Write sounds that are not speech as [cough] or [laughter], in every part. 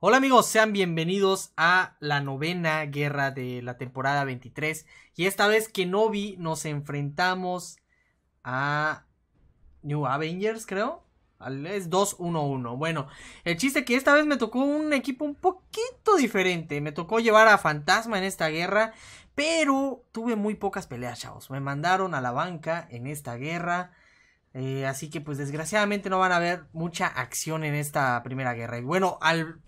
Hola amigos, sean bienvenidos a la novena guerra de la temporada 23 y esta vez que no vi, nos enfrentamos a New Avengers, creo. Es 2-1-1. Bueno, el chiste que esta vez me tocó un equipo un poquito diferente. Me tocó llevar a Fantasma en esta guerra, pero tuve muy pocas peleas, chavos. Me mandaron a la banca en esta guerra. Eh, así que pues desgraciadamente no van a haber mucha acción en esta primera guerra. Y bueno, al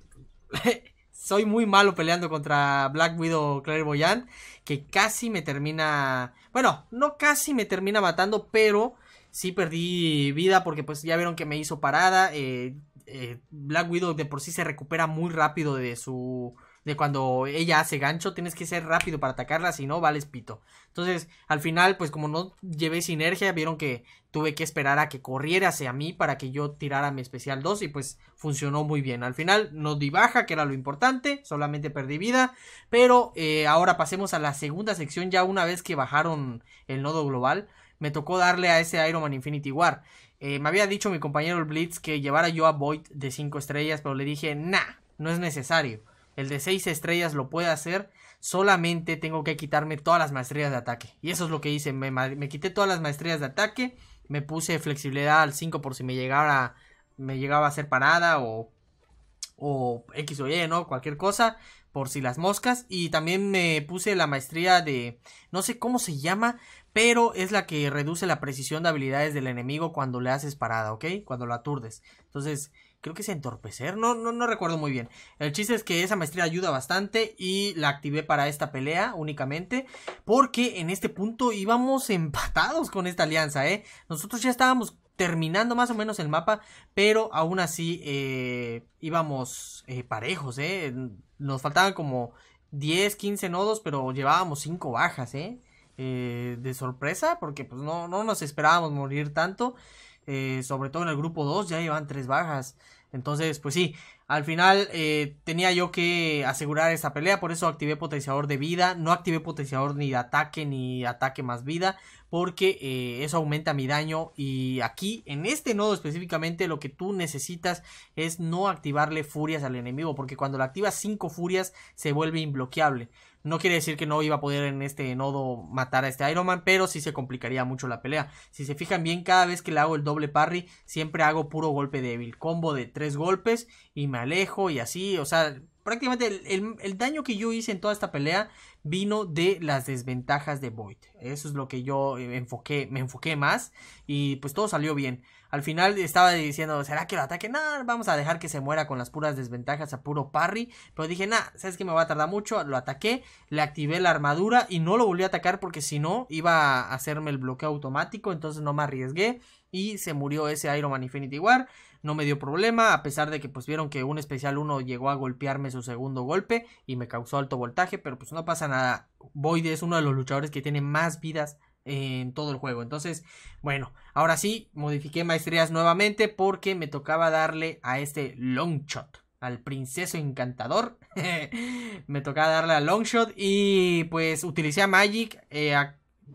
[laughs] soy muy malo peleando contra Black Widow Boyan, que casi me termina, bueno, no casi me termina matando, pero sí perdí vida porque pues ya vieron que me hizo parada. Eh, eh, Black Widow de por sí se recupera muy rápido de su de cuando ella hace gancho, tienes que ser rápido para atacarla, si no, vales pito. Entonces, al final, pues como no llevé sinergia, vieron que tuve que esperar a que corriera hacia mí para que yo tirara mi especial 2 y pues funcionó muy bien. Al final no di baja, que era lo importante, solamente perdí vida, pero eh, ahora pasemos a la segunda sección ya una vez que bajaron el nodo global. Me tocó darle a ese Iron Man Infinity War. Eh, me había dicho mi compañero Blitz que llevara yo a Void de 5 estrellas, pero le dije, nah, no es necesario. El de 6 estrellas lo puede hacer. Solamente tengo que quitarme todas las maestrías de ataque. Y eso es lo que hice. Me, quité todas las maestrías de ataque. Me puse flexibilidad al 5 por si me llegara, me llegaba a hacer parada o, o X o Y, ¿no? Cualquier cosa. Por si las moscas. Y también me puse la maestría de... No sé cómo se llama. Pero es la que reduce la precisión de habilidades del enemigo cuando le haces parada, ¿ok? Cuando lo aturdes. Entonces creo que es entorpecer, no, no, no recuerdo muy bien. El chiste es que esa maestría ayuda bastante y la activé para esta pelea únicamente, porque en este punto íbamos [laughs] empatados con esta alianza, ¿eh? Nosotros ya estábamos terminando más o menos el mapa, pero aún así eh, íbamos eh, parejos, ¿eh? Nos faltaban como 10, 15 nodos, pero llevábamos 5 bajas, ¿eh? Eh, de sorpresa porque pues no, no nos esperábamos morir tanto eh, sobre todo en el grupo 2 ya llevan tres bajas. Entonces, pues sí, al final eh, tenía yo que asegurar esta pelea, por eso activé potenciador de vida, no activé potenciador ni de ataque ni ataque más vida, porque eh, eso aumenta mi daño y aquí, en este nodo específicamente, lo que tú necesitas es no activarle furias al enemigo, porque cuando la activas 5 furias se vuelve imbloqueable. No quiere decir que no iba a poder en este nodo matar a este Iron Man, pero sí se complicaría mucho la pelea. Si se fijan bien, cada vez que le hago el doble parry, siempre hago puro golpe débil. Combo de tres golpes y me alejo y así, o sea, prácticamente el, daño que yo hice en toda esta pelea vino de las desventajas de Void. Eso es lo que yo eh, enfoqué, me enfoqué más y pues todo salió bien. Al final estaba diciendo, ¿será que lo ataque? nada vamos a dejar que se muera con las puras desventajas a puro parry. Pero dije, nah, ¿sabes que me va a tardar mucho? Lo ataqué, le activé la armadura y no lo volví a atacar porque si no iba a hacerme el bloqueo automático, entonces no me arriesgué y se murió ese Iron Man Infinity War. No me dio problema, a pesar de que pues vieron que un especial 1 llegó a golpearme su segundo golpe y me causó alto voltaje, pero pues no pasa nada. Void es uno de los luchadores que tiene más vidas en todo el juego. Entonces, bueno, ahora sí, modifiqué maestrías nuevamente porque me tocaba darle a este long shot. Al princeso encantador. [laughs] me tocaba darle a long shot. Y pues utilicé a Magic. Eh,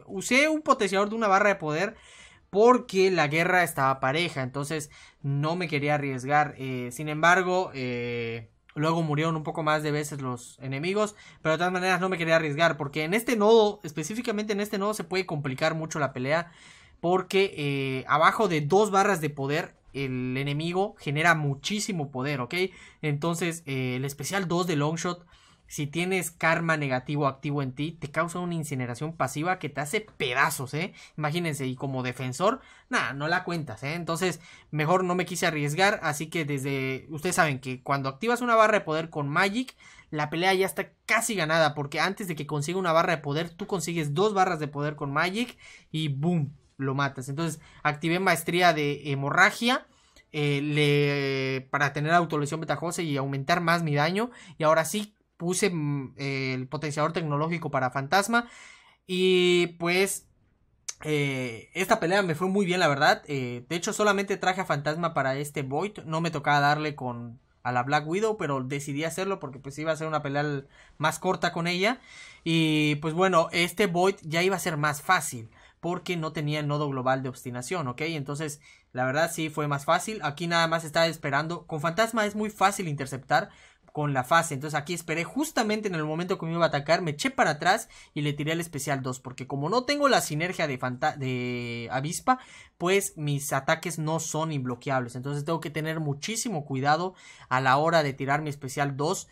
usé un potenciador de una barra de poder porque la guerra estaba pareja, entonces no me quería arriesgar. Eh, sin embargo, eh, luego murieron un poco más de veces los enemigos, pero de todas maneras no me quería arriesgar, porque en este nodo, específicamente en este nodo, se puede complicar mucho la pelea, porque eh, abajo de dos barras de poder el enemigo genera muchísimo poder, ¿ok? Entonces el especial 2 de Longshot si tienes karma negativo activo en ti, te causa una incineración pasiva que te hace pedazos, ¿eh? Imagínense, y como defensor, nada, no la cuentas, ¿eh? Entonces, mejor no me quise arriesgar, así que desde, ustedes saben que cuando activas una barra de poder con Magic, la pelea ya está casi ganada, porque antes de que consiga una barra de poder, tú consigues dos barras de poder con Magic y ¡boom! Lo matas. Entonces, activé maestría de hemorragia. Eh, le, para tener autolesión ventajosa y aumentar más mi daño. Y ahora sí puse mm, el potenciador tecnológico para Fantasma. Y pues eh, esta pelea me fue muy bien, la verdad. Eh, de hecho, solamente traje a Fantasma para este Void. No me tocaba darle con a la Black Widow, pero decidí hacerlo porque pues iba a ser una pelea más corta con ella. Y pues bueno, este Void ya iba a ser más fácil porque no tenía nodo global de obstinación, ¿ok? Entonces, la verdad sí fue más fácil. Aquí nada más estaba esperando. Con Fantasma es muy fácil interceptar con la fase. Entonces aquí esperé justamente en el momento que me iba a atacar, me eché para atrás y le tiré el especial 2. Porque como no tengo la sinergia de, de avispa, pues mis ataques no son inbloqueables. Entonces tengo que tener muchísimo cuidado a la hora de tirar mi especial 2.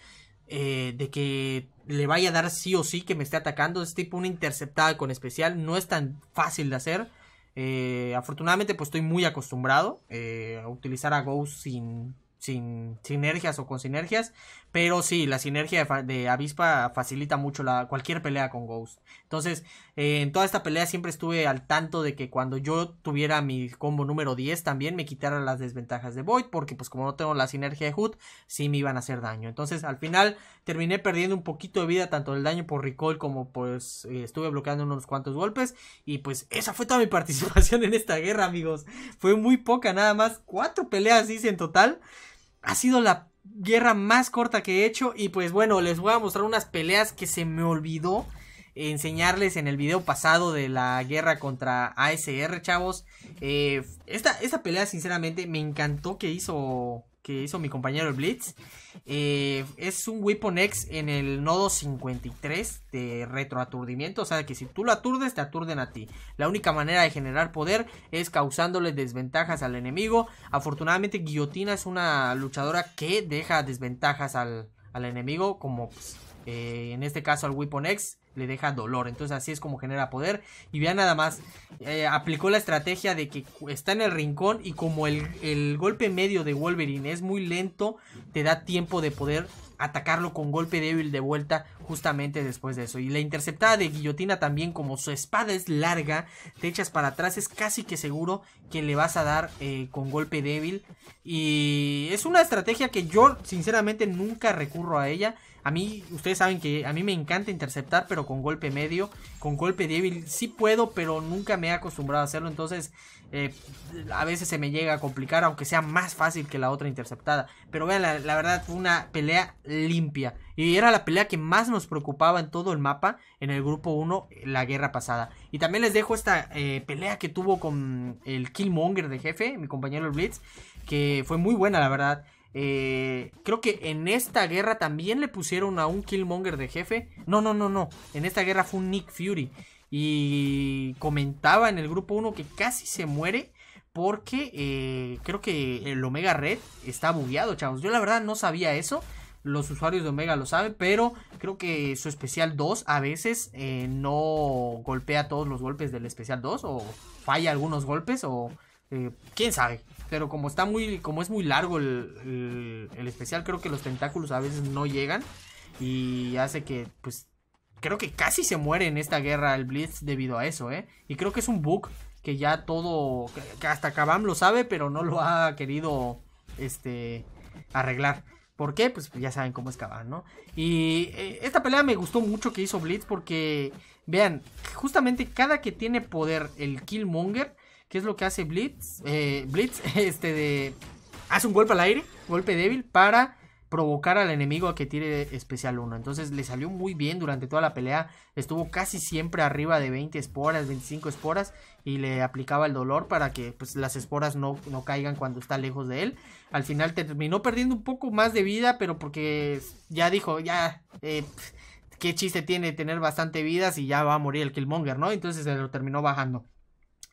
Eh, de que le vaya a dar sí o sí que me esté atacando. Es tipo una interceptada con especial. No es tan fácil de hacer. Eh, afortunadamente pues estoy muy acostumbrado eh, a utilizar a Ghost sin sin sinergias o con sinergias. Pero sí, la sinergia de, Avispa facilita mucho la, cualquier pelea con Ghost. Entonces, eh, en toda esta pelea siempre estuve al tanto de que cuando yo tuviera mi combo número 10 también me quitara las desventajas de Void. Porque pues como no tengo la sinergia de Hood, sí me iban a hacer daño. Entonces, al final terminé perdiendo un poquito de vida, tanto el daño por recall como pues eh, estuve bloqueando unos cuantos golpes. Y pues esa fue toda mi [laughs] participación en esta guerra, amigos. Fue muy poca, nada más. Cuatro peleas hice en total ha sido la guerra más corta que he hecho. Y pues bueno, les voy a mostrar unas peleas que se me olvidó enseñarles en el video pasado de la guerra contra ASR, chavos. Eh, esta, esta pelea, sinceramente, me encantó que hizo que hizo mi compañero el Blitz. Eh, es un Weapon X en el nodo 53 de retroaturdimiento. O sea que si tú lo aturdes, te aturden a ti. La única manera de generar poder es causándole desventajas al enemigo. Afortunadamente, Guillotina es una luchadora que deja desventajas al, al enemigo, como pues, eh, en este caso al Weapon X le deja dolor. Entonces así es como genera poder. Y vean nada más. Eh, aplicó la estrategia de que está en el rincón. Y como el, golpe medio de Wolverine es muy lento. Te da tiempo de poder atacarlo con golpe débil de vuelta. Justamente después de eso. Y la interceptada de guillotina también. Como su espada es larga. Te echas para atrás. Es casi que seguro que le vas a dar eh, con golpe débil. Y es una estrategia que yo sinceramente nunca recurro a ella. A mí, ustedes saben que a mí me encanta interceptar, pero con golpe medio, con golpe débil. Sí puedo, pero nunca me he acostumbrado a hacerlo. Entonces, eh, a veces se me llega a complicar, aunque sea más fácil que la otra interceptada. Pero vean, la, verdad fue una pelea limpia. Y era la pelea que más nos preocupaba en todo el mapa, en el grupo 1, la guerra pasada. Y también les dejo esta eh, pelea que tuvo con el Killmonger de jefe, mi compañero Blitz, que fue muy buena, la verdad. Eh, creo que en esta guerra también le pusieron a un Killmonger de jefe. No, no, no, no. En esta guerra fue un Nick Fury. Y comentaba en el grupo 1 que casi se muere porque eh, creo que el Omega Red está bugueado, chavos. Yo la verdad no sabía eso. Los usuarios de Omega lo saben, pero creo que su especial 2 a veces eh, no golpea todos los golpes del especial 2 o falla algunos golpes o quién sabe pero como está muy, como es muy largo el, especial, creo que los tentáculos a veces no llegan y hace que, pues, creo que casi se muere en esta guerra el Blitz debido a eso, ¿eh? Y creo que es un bug que ya todo, que hasta Kabam lo sabe, pero no lo ha querido, este, arreglar. ¿Por qué? Pues ya saben cómo es Kabam, ¿no? Y eh, esta pelea me gustó mucho que hizo Blitz porque, vean, justamente cada que tiene poder el Killmonger, ¿Qué es lo que hace Blitz? Eh, Blitz, [laughs] este de... Hace un golpe al aire, golpe débil, para provocar al enemigo a que tire especial 1. Entonces le salió muy bien durante toda la pelea. Estuvo casi siempre arriba de 20 esporas, 25 esporas. Y le aplicaba el dolor para que pues, las esporas no, no caigan cuando está lejos de él. Al final terminó perdiendo un poco más de vida, pero porque ya dijo, ya... Eh, qué chiste tiene tener bastante vidas y ya va a morir el Killmonger, ¿no? Entonces se lo terminó bajando.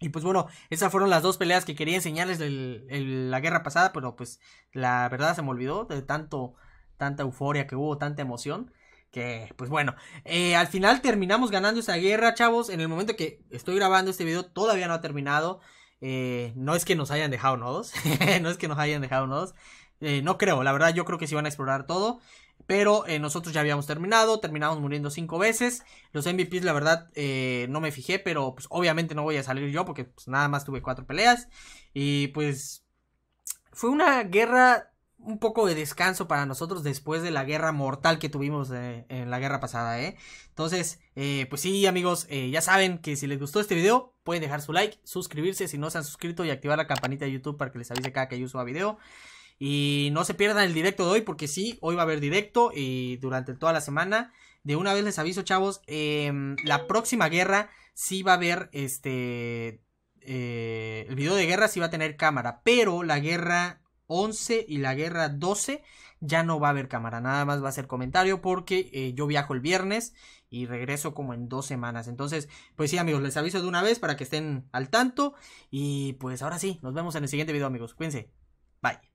Y pues bueno, esas fueron las dos peleas que quería enseñarles de la guerra pasada, pero pues la verdad se me olvidó de tanto, tanta euforia que hubo, tanta emoción. Que pues bueno, eh, al final terminamos ganando esa guerra, chavos. En el momento que estoy grabando este video todavía no ha terminado. Eh, no es que nos hayan dejado nodos, [laughs] no es que nos hayan dejado nodos. Eh, no creo, la verdad yo creo que sí van a explorar todo. Pero eh, nosotros ya habíamos terminado, terminamos muriendo cinco veces. Los MVPs, la verdad, eh, no me fijé, pero pues obviamente no voy a salir yo porque pues, nada más tuve cuatro peleas. Y pues fue una guerra, un poco de descanso para nosotros después de la guerra mortal que tuvimos eh, en la guerra pasada, Entonces, pues sí, amigos, ya saben que si les gustó este video, pueden dejar su like, suscribirse si no se han suscrito y activar la campanita de YouTube para que les avise cada que yo suba video. Y no se pierdan el directo de hoy porque sí, hoy va a haber directo y durante toda la semana. De una vez les aviso, chavos, em, la próxima guerra sí va a haber este... Eh, el video de guerra sí va a tener cámara, pero la guerra 11 y la guerra 12 ya no va a haber cámara, nada más va a ser comentario porque eh, yo viajo el viernes y regreso como en dos semanas. Entonces, pues sí amigos, les aviso de una vez para que estén al tanto y pues ahora sí, nos vemos en el siguiente video amigos, cuídense, bye.